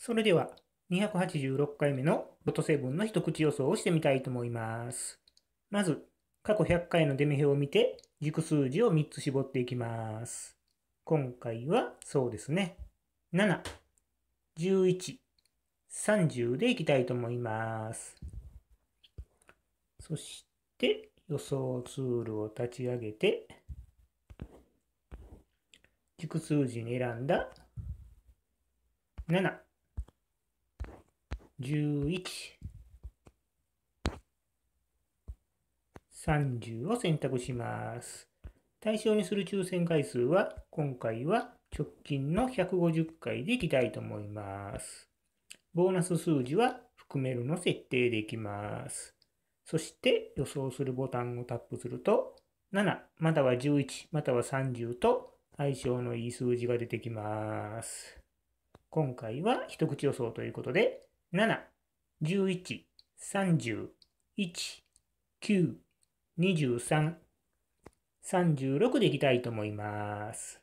それでは286回目のロトセブンの一口予想をしてみたいと思います。まず、過去100回のデメ表を見て、軸数字を3つ絞っていきます。今回はそうですね。7、11、30でいきたいと思います。そして、予想ツールを立ち上げて、軸数字に選んだ7、11、30を選択します。対象にする抽選回数は、今回は直近の150回でいきたいと思います。ボーナス数字は含めるの設定できます。そして予想するボタンをタップすると、7または11または30と相性のいい数字が出てきます。今回は一口予想ということで、7、11、30、1、9、23、36でいきたいと思います。